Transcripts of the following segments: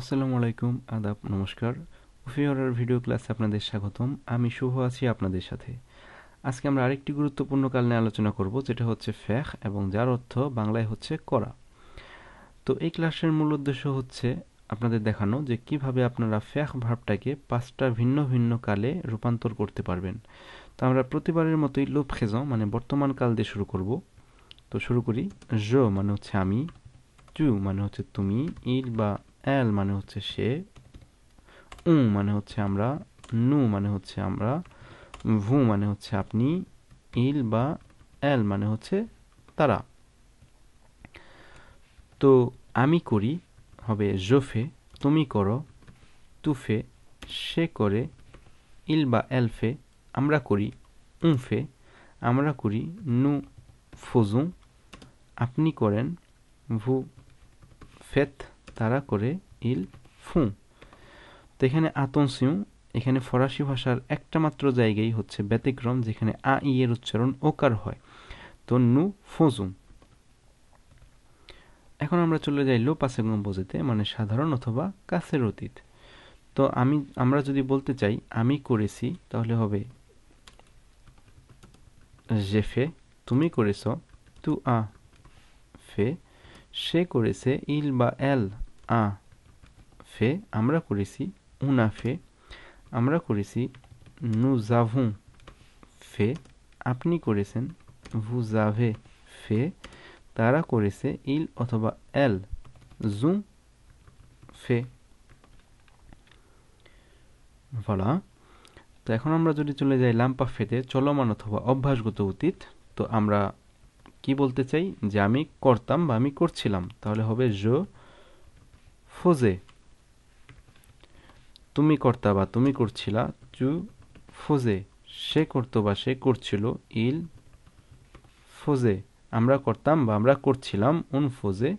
আসসালামু আলাইকুম আদাব নমস্কার উফিওরার ভিডিও ক্লাসে আপনাদের স্বাগতম আমি শুভ আছি আপনাদের সাথে আজকে আমরা আরেকটি গুরুত্বপূর্ণ কাল নিয়ে আলোচনা করব যেটা হচ্ছে ফ্যাখ এবং যার অর্থ বাংলায় হচ্ছে করা তো এই ক্লাসের মূল উদ্দেশ্য হচ্ছে আপনাদের দেখানো যে কিভাবে আপনারা ফ্যাখ ভাবটাকে পাঁচটা ভিন্ন ভিন্ন কালে রূপান্তর করতে পারবেন তো আমরা প্রতিবারের মতোই লোভ খেজ মানে বর্তমান কাল দিয়ে শুরু করব তো শুরু করি জ মানে হচ্ছে আমি চু মানে হচ্ছে তুমি ইল বা অ্যাল মানে হচ্ছে সে উ মানে হচ্ছে আমরা নু মানে হচ্ছে আমরা ভু মানে হচ্ছে আপনি ইল বা অ্যাল মানে হচ্ছে তারা তো আমি করি হবে জোফে তুমি করো তুফে সে করে ইল বা এলফে আমরা করি উমফে আমরা করি নু ফজু আপনি করেন ভু ফেথ তারা করে ইল ফু তো এখানে আতনসিউ এখানে ফরাসি ভাষার একটা মাত্র জায়গায় হচ্ছে ব্যতিক্রম যেখানে আ ই এর উচ্চারণ ওকার হয় তো নু ফজুম এখন আমরা চলে যাই লো পাসে বোঝাতে মানে সাধারণ অথবা কাছের অতীত তো আমি আমরা যদি বলতে চাই আমি করেছি তাহলে হবে জেফে তুমি করেছ তু আ ফে সে করেছে ইল বা এল আ ফে আমরা করেছি উনা ফে আমরা করেছি নু জাভু ফে আপনি করেছেন ভুজাভে ফে তারা করেছে ইল অথবা এল জু ফে ভালা তো এখন আমরা যদি চলে যাই লাম্পা ফেতে চলমান অথবা অভ্যাসগত অতীত তো আমরা কি বলতে চাই যে আমি করতাম বা আমি করছিলাম তাহলে হবে জো ফোজে তুমি কর্তা বা তুমি করছিলা চু ফোজে সে করত বা সে করছিল ইল ফোজে আমরা করতাম বা আমরা করছিলাম উন ফোজে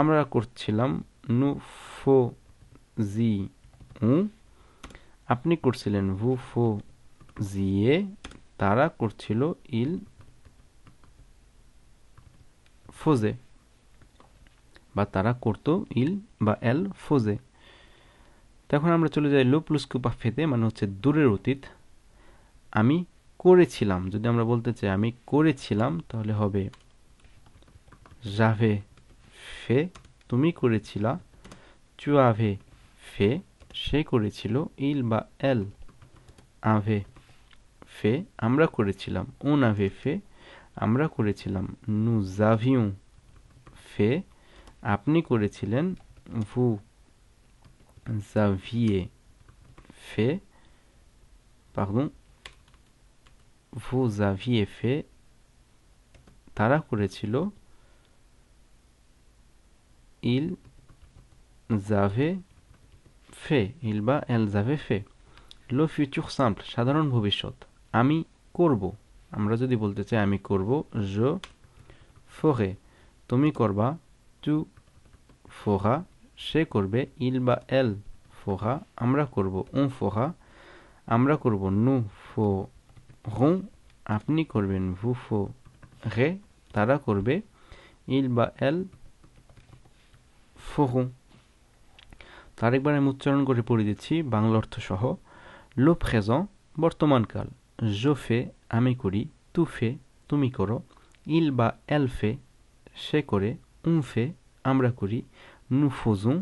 আমরা করছিলাম নু ফো জি উ আপনি করছিলেন ভু ফো জিয়ে তারা করছিল ইল ফোজে বা তারা করত ইল বা এল ফোজে তখন আমরা চলে যাই লোপ্লুস্কুপা ফেতে মানে হচ্ছে দূরের অতীত আমি করেছিলাম যদি আমরা বলতে চাই আমি করেছিলাম তাহলে হবে জাভে ফে তুমি করেছিলা চুয়াভে ফে সে করেছিল ইল বা এল আভে ফে আমরা করেছিলাম উন আভে ফে আমরা করেছিলাম নু জাভিউ ফে আপনি করেছিলেন ভু জাভিয়ে ফে pardon, ভু জাভিয়ে ফে তারা করেছিল ইল জাভে ফে ইল বা এল জাভে ফে লো ফিউচার সাম্প সাধারণ ভবিষ্যৎ আমি করব আমরা যদি বলতে চাই আমি করব জো ফোহে তুমি করবা টু ফোহা সে করবে ইল বা এল ফোহা আমরা করব উ ফোহা আমরা করব নু ফো হু আপনি করবেন ভু ফো হে তারা করবে ইল বা এল ফোহু তার একবার আমি উচ্চারণ করে পড়ে দিচ্ছি বাংলা অর্থ সহ লো ফ্রেজং বর্তমানকাল জোফে আমি করি তুফে তুমি করো ইল বা এলফে সে করে উমফে আমরা করি নুফুজুং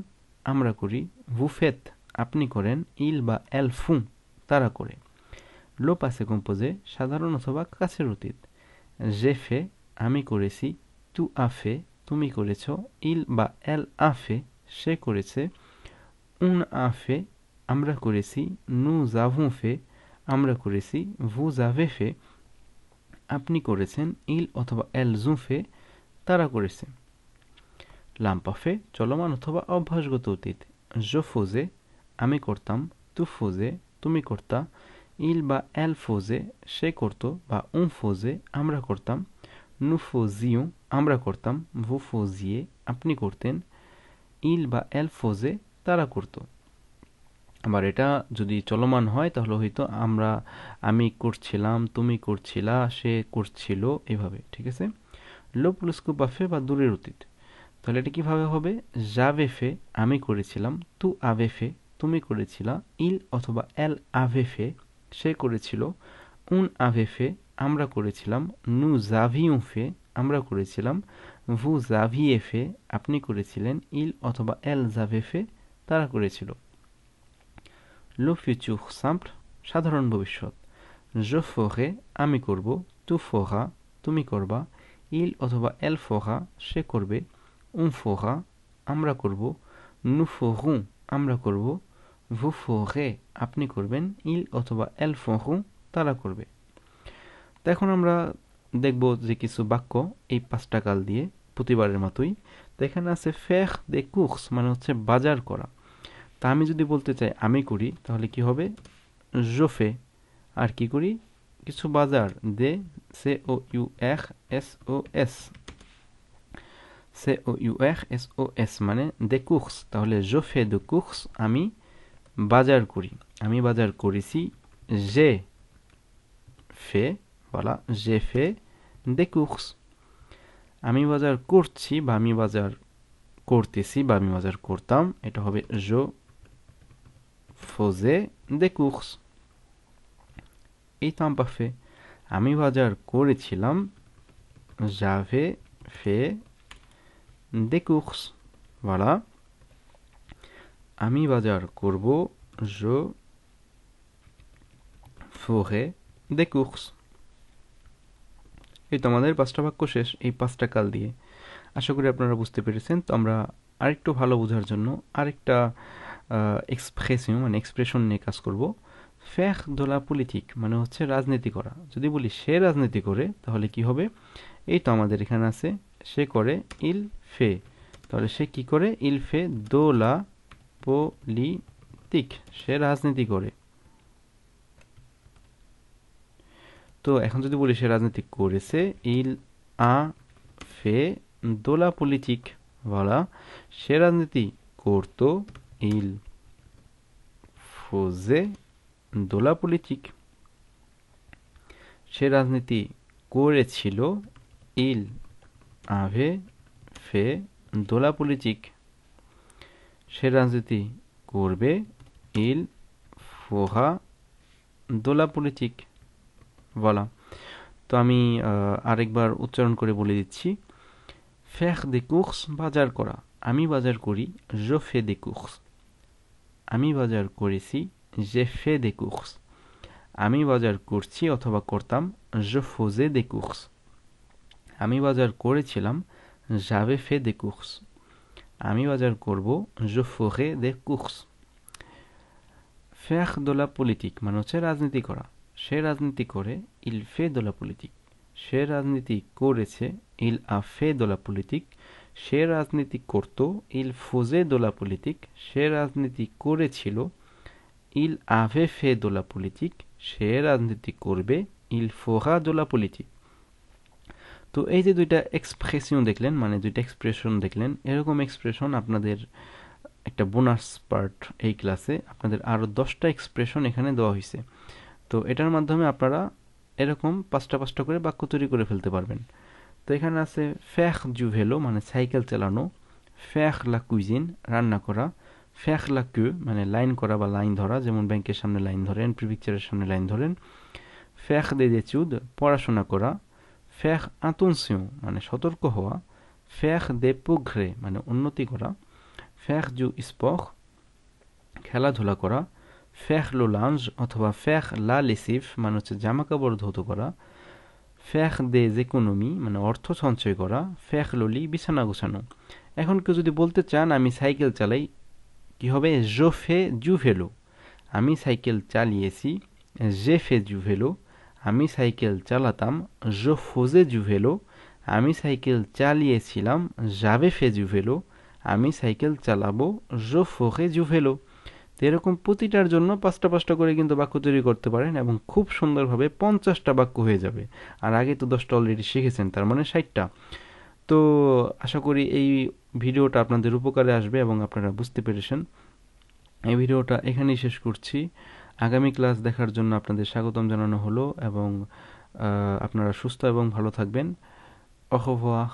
আমরা করি ভুফেত আপনি করেন ইল বা এল ফুং তারা করে লো আছে কম্পোজে সাধারণ অথবা কাছের অতীত জেফে আমি করেছি তু আফে তুমি করেছ ইল বা এল আফে সে করেছে উন আফে আমরা করেছি নু জাভুফে আমরা করেছি ভু জাভেফে আপনি করেছেন ইল অথবা এল জুফে তারা করেছে লাম্পাফে চলমান অথবা অভ্যাসগত অতীত জো ফোজে আমি করতাম তু ফোজে তুমি করতা ইল বা এল ফোজে সে করত বা উম ফোজে আমরা করতাম নু ফোজিউ আমরা করতাম ভু ফোজিয়ে আপনি করতেন ইল বা এল ফোজে তারা করতো আবার এটা যদি চলমান হয় তাহলে হয়তো আমরা আমি করছিলাম তুমি করছিলা সে করছিল এভাবে ঠিক আছে লো বাফে বা দূরের অতীত তাহলে এটা কিভাবে হবে জাভেফে আমি করেছিলাম তু আভেফে তুমি করেছিল ইল অথবা এল আভেফে সে করেছিল উন আভেফে আমরা করেছিলাম নু উফে আমরা করেছিলাম ভু এফে আপনি করেছিলেন ইল অথবা এল জাভেফে তারা করেছিল লো ফিউচুখ সাম্পট সাধারণ ভবিষ্যৎ জো ফোহে আমি করব তু ফোহা তুমি করবা ইল অথবা এল ফোহা সে করবে উমফোহা আমরা করব নুফোহু আমরা করব ভুফোহে আপনি করবেন ইল অথবা এল ফোহু তারা করবে তো এখন আমরা দেখব যে কিছু বাক্য এই পাঁচটা কাল দিয়ে প্রতিবারের মতোই তো এখানে আছে ফেখ দে কুক্স মানে হচ্ছে বাজার করা তা আমি যদি বলতে চাই আমি করি তাহলে কি হবে জোফে আর কি করি কিছু বাজার দে সে ও ইউ এখ এস ও এস সে ও ইউ r এস ও এস মানে দে কুকস তাহলে জোফে দু কুকস আমি বাজার করি আমি বাজার করেছি জে ফে বলা জে ফে দে কুকস আমি বাজার করছি বা আমি বাজার করতেছি বা আমি বাজার করতাম এটা হবে জো ফোজে দে কুকস এই তো আমি আমি বাজার করেছিলাম জাভে ফে des courses. Voilà. Ami bazar corbeau, je ferai des courses. এই তো আমাদের পাঁচটা বাক্য শেষ এই পাঁচটা কাল দিয়ে আশা করি আপনারা বুঝতে পেরেছেন তো আমরা আরেকটু ভালো বোঝার জন্য আরেকটা এক্সপ্রেসিও মানে এক্সপ্রেশন নিয়ে কাজ করব ফ্যাখ দোলা পলিটিক মানে হচ্ছে রাজনীতি করা যদি বলি সে রাজনীতি করে তাহলে কি হবে এই তো আমাদের এখানে আছে সে করে ইল ফে তাহলে সে কি করে ইল ফে দোলা পলিটিক সে রাজনীতি করে তো এখন যদি বলি সে রাজনীতি করেছে ইল আ ফে দোলা পলিটিক বলা সে রাজনীতি করত ইল ফোজে দোলা পলিটিক সে রাজনীতি করেছিল ইল আভে ফে দোলা পলিচিক সে রাজনীতি করবে ইল ফোহা পলিচিক বলা তো আমি আরেকবার উচ্চারণ করে বলে দিচ্ছি ফেখ দে কুকস বাজার করা আমি বাজার করি ফে দে কুকস আমি বাজার করেছি ফে দে কুকস আমি বাজার করছি অথবা করতাম ফোজে দে কুকস আমি বাজার করেছিলাম জাভে ফে দে কুকস আমি বাজার করব জো ফোহে দে কুকস ফেখ দোলা পলিটিক মানে হচ্ছে রাজনীতি করা সে রাজনীতি করে ইল ফে দোলা পলিটিক সে রাজনীতি করেছে ইল আফে দোলা পলিটিক সে রাজনীতি করত ইল ফোজে দোলা পলিটিক সে রাজনীতি করেছিল ইল আভে ফে দোলা পলিটিক সে রাজনীতি করবে ইল ফোহা দোলা পলিটিক তো এই যে দুইটা এক্সপ্রেশন দেখলেন মানে দুইটা এক্সপ্রেশন দেখলেন এরকম এক্সপ্রেশন আপনাদের একটা বোনাস পার্ট এই ক্লাসে আপনাদের আরও দশটা এক্সপ্রেশন এখানে দেওয়া হয়েছে তো এটার মাধ্যমে আপনারা এরকম পাঁচটা পাঁচটা করে বাক্য তৈরি করে ফেলতে পারবেন তো এখানে আছে ফ্যাখ জুভেলো মানে সাইকেল চালানো ফ্যাখ লা কুইজিন রান্না করা ফ্যাখ লা কু মানে লাইন করা বা লাইন ধরা যেমন ব্যাংকের সামনে লাইন ধরেন প্রিপিকচারের সামনে লাইন ধরেন ফ্যাখ দে দে চুদ পড়াশোনা করা ফ্যাখ আতুনসিউ মানে সতর্ক হওয়া ফ্যাখ পুঘ্রে মানে উন্নতি করা ফ্যাখ জু স্পখ খেলাধুলা করা ফ্যাখ লোলাঞ্জ অথবা ফ্যাখ লা লিসিফ মানে হচ্ছে জামাকাপড় ধৌত করা ফ্যাখ দে জেকোনমি মানে অর্থ সঞ্চয় করা ফ্যাখ লোলি বিছানা গোছানো এখন কেউ যদি বলতে চান আমি সাইকেল চালাই কি হবে জোফে জুভেলো আমি সাইকেল চালিয়েছি জেফে জুভেলো আমি সাইকেল চালাতাম জো ফোজে জুভেলো আমি সাইকেল চালিয়েছিলাম যাবে ফে জুভেলো আমি সাইকেল চালাবো জো ফোখে জুভেলো তো এরকম প্রতিটার জন্য পাঁচটা পাঁচটা করে কিন্তু বাক্য তৈরি করতে পারেন এবং খুব সুন্দরভাবে পঞ্চাশটা বাক্য হয়ে যাবে আর আগে তো দশটা অলরেডি শিখেছেন তার মানে ষাটটা তো আশা করি এই ভিডিওটা আপনাদের উপকারে আসবে এবং আপনারা বুঝতে পেরেছেন এই ভিডিওটা এখানেই শেষ করছি আগামী ক্লাস দেখার জন্য আপনাদের স্বাগতম জানানো হলো এবং আপনারা সুস্থ এবং ভালো থাকবেন অহোয়াহ